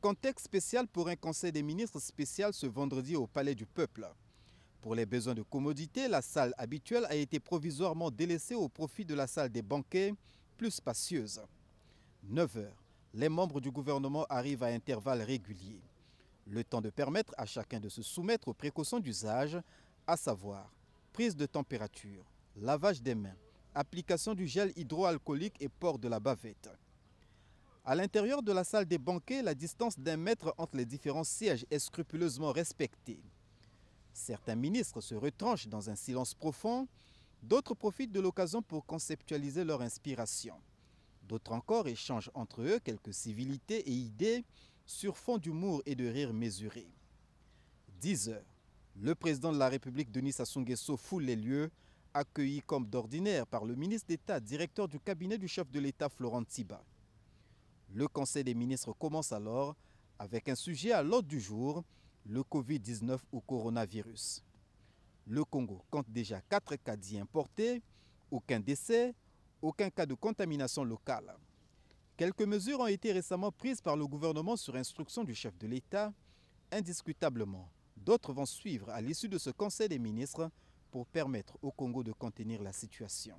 Contexte spécial pour un conseil des ministres spécial ce vendredi au Palais du Peuple. Pour les besoins de commodité, la salle habituelle a été provisoirement délaissée au profit de la salle des banquets, plus spacieuse. 9 h les membres du gouvernement arrivent à intervalles réguliers. Le temps de permettre à chacun de se soumettre aux précautions d'usage, à savoir prise de température, lavage des mains, application du gel hydroalcoolique et port de la bavette. À l'intérieur de la salle des banquets, la distance d'un mètre entre les différents sièges est scrupuleusement respectée. Certains ministres se retranchent dans un silence profond, d'autres profitent de l'occasion pour conceptualiser leur inspiration. D'autres encore échangent entre eux quelques civilités et idées sur fond d'humour et de rire mesuré. 10 heures, le président de la République, Denis Sassou Nguesso, foule les lieux, accueilli comme d'ordinaire par le ministre d'État, directeur du cabinet du chef de l'État, Florent Tiba. Le Conseil des ministres commence alors avec un sujet à l'ordre du jour, le Covid-19 ou coronavirus. Le Congo compte déjà quatre cas dits importés, aucun décès, aucun cas de contamination locale. Quelques mesures ont été récemment prises par le gouvernement sur instruction du chef de l'État. Indiscutablement, d'autres vont suivre à l'issue de ce Conseil des ministres pour permettre au Congo de contenir la situation.